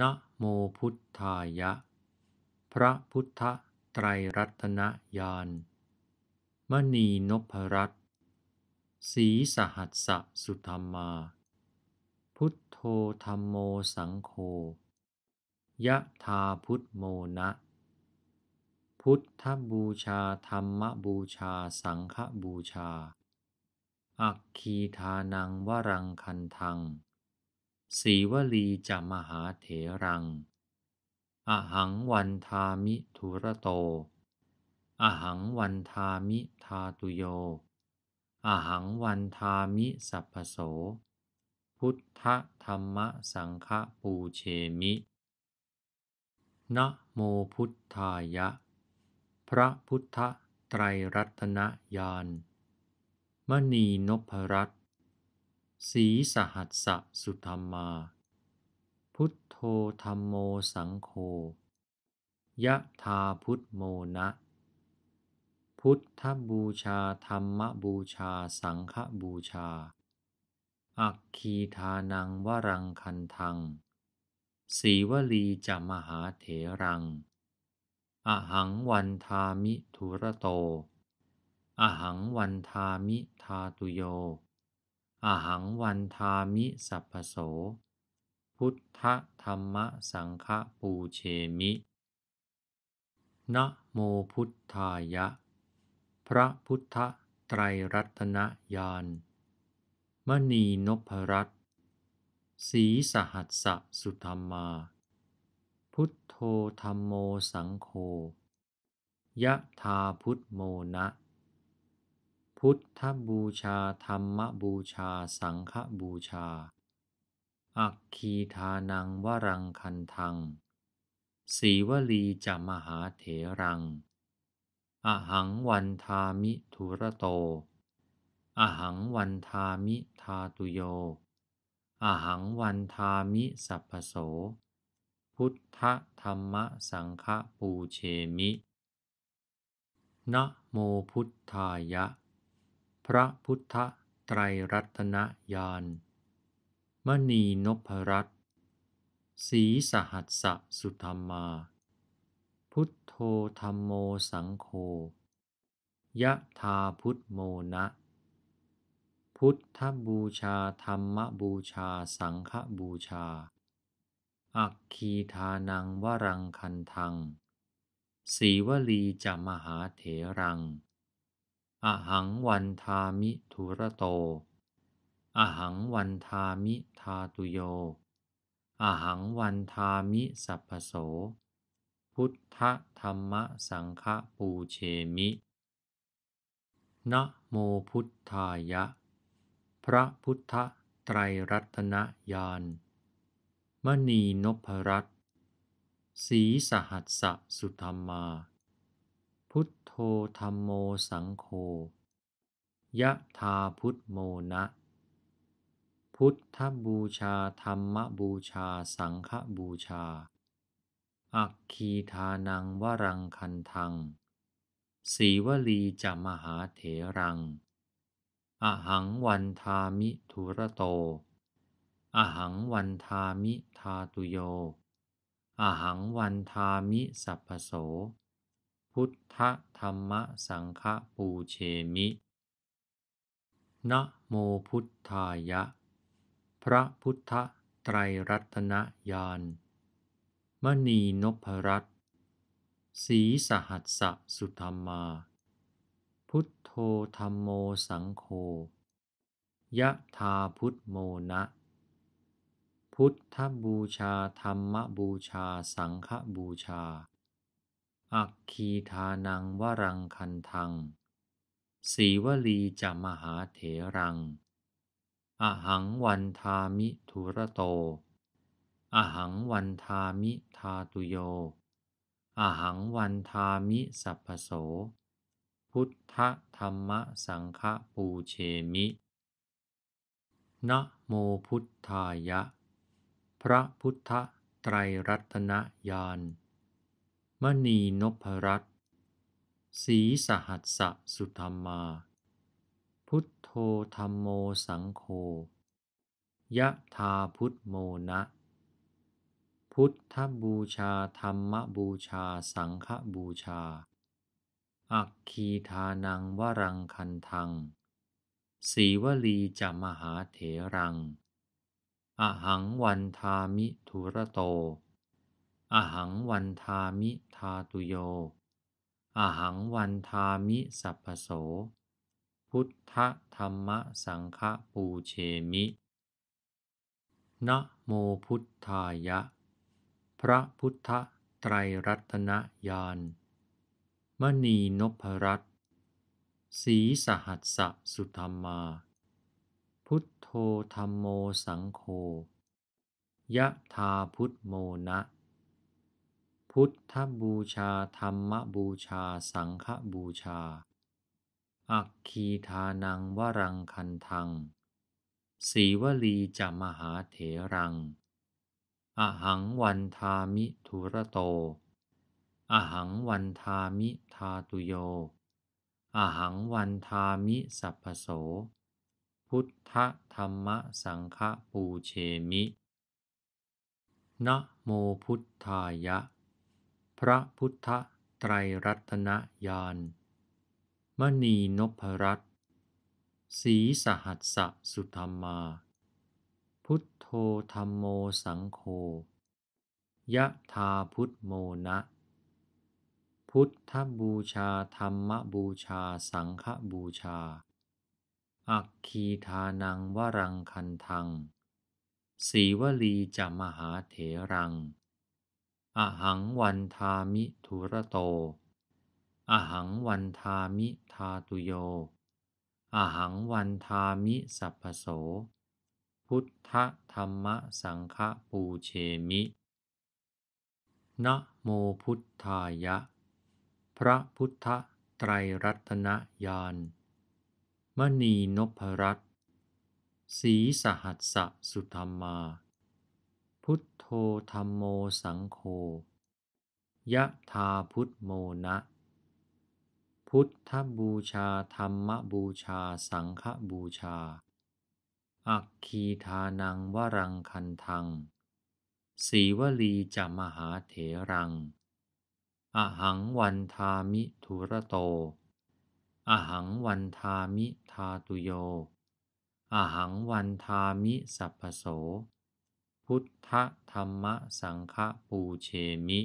นะโมพุทธายะ พระพุทธไตรรัตนญาณ มณีนพรัตสีสหัสสะสุธรรมา พุทโธธรรมโมสังโฆ ยะธาพุทโมนะ พุทธบูชาธรรมบูชาสังฆบูชา อักคีทานังวรังคันทังสีวลีจะมหาเถรัง อหังวันทามิทุระโต อหังวันทามิทาตุโย อหังวันทามิสัพพโส พุทธธรรมสังฆปูเชมิ นะโมพุทธายะ พระพุทธไตรรัตนญาณ มณีนพรัตนสีสหัสสะสุธรรมา พุทโธธรรมโมสังโฆ ยะธาพุทโมนะ พุทธบูชาธรรมบูชาสังฆบูชา อักคีทานังวรังคันทัง สีวลีจะมหาเถรัง อหังวันทามิทุระโต อหังวันทามิทาตุโยอหังวันทามิสัพพโส พุทธธรรมสังฆปูเชมิ นะโมพุทธายะ พระพุทธไตรรัตนญาณ มณีนพรัตสีสหัสสะสุธรรมา พุทโธธรรมโมสังโฆ ยะธาพุทโมนะพุทธบูชาธรรมบูชาสังฆบูชาอักคีทานังวรังคันทังสีวลีจะมหาเถรัง อหังวันทามิทุระโต อหังวันทามิทาตุโยอหังวันทามิสัพพโส พุทธธรรมสังฆปูเชมินะโมพุทธายะพระพุทธไตรรัตนยาน มณีนพรัตสีสหัสสะสุธรรมา พุทโธธรรมโมสังโฆ ยะธาพุทโมนะ พุทธบูชาธรรมบูชาสังฆบูชา อักคีทานังวรังคันทัง สีวลีจะมหาเถรังอหังวันทามิทุระโต อหังวันทามิทาตุโย อหังวันทามิสัพพโส พุทธธรรมสังฆปูเชมิ นะโมพุทธายะ พระพุทธไตรรัตนญาณ มณีนพรัตน์สีสหัสสะสุธรรมาพุทโธธรรมโมสังโฆ ยะธาพุทโมนะ พุทธบูชาธรรมบูชาสังฆบูชา อักคีทานังวรังคันทัง สีวลีจะมหาเถรัง อหังวันทามิทุระโต อหังวันทามิทาตุโย อหังวันทามิสัพพโสพุทธธรรมสังฆปูเชมินะโมพุทธายะ พระพุทธไตรรัตนญาณ มณีนพรัตสีสหัสสะสุธรรมา พุทโธธรรมโมสังโฆ ยะธาพุทโมนะ พุทธบูชาธรรมบูชาสังฆบูชาอักคีทานังวรังคันทังสีวลีจะมหาเถรัง อหังวันทามิทุระโต อหังวันทามิทาตุโย อหังวันทามิสัพพโส พุทธธรรมสังฆปูเชมิ นะโมพุทธายะ พระพุทธไตรรัตนญาณมณีนพรัตน์ีสหัสสะสุธรรมา พุทโธธรรมโมสังโฆยะทาพุทโมนะ พุทธบูชาธรรมบูชาสังฆบูชา อักคีทานังวรังคันทังสีวลีจะมหาเถรัง อหังวันทามิทุระโตอหังวันทามิทาตุโย อหังวันทามิสัพพโส พุทธธรรมสังฆปูเชมิ นะโมพุทธายะ พระพุทธไตรรัตนญาณ มณีนพรัตสีสหัสสะสุธรรมา พุทโธธรรมโมสังโฆ ยะธาพุทโมนะพุทธบูชาธรรมบูชาสังฆบูชา อักคีทานังวรังคันทัง สีวลีจะมหาเถรังอหังวันทามิทุระโต อหังวันทามิทาตุโยอหังวันทามิสัพพโส พุทธธรรมสังฆปูเชมินะโมพุทธายะพระพุทธไตรรัตนญาณมณีนพรัตน์สีสหัสสะสุธรรมา พุทโธธรรมโมสังโฆยะธาพุทโมนะพุทธบูชาธรรมบูชาสังฆบูชา อักคีทานังวรังคันทังสีวลีจะมหาเถรังอหังวันทามิทุระโต อหังวันทามิทาตุโย อหังวันทามิ สัพพโส พุทธธรรมสังฆปูเชมิ นะโมพุทธายะ พระพุทธไตรรัตนญาณ มณีนพรัตน์สีสหัสสะสุธรรมาพุทโธธรรมโมสังโฆ ยะธาพุทโมนะ พุทธบูชาธรรมบูชาสังฆบูชา อักคีทานังวรังคันทัง สีวลีจะมหาเถรัง อหังวันทามิทุระโต อหังวันทามิทาตุโย อหังวันทามิสัพพโสพุทธธรรมสังฆปูเชมิ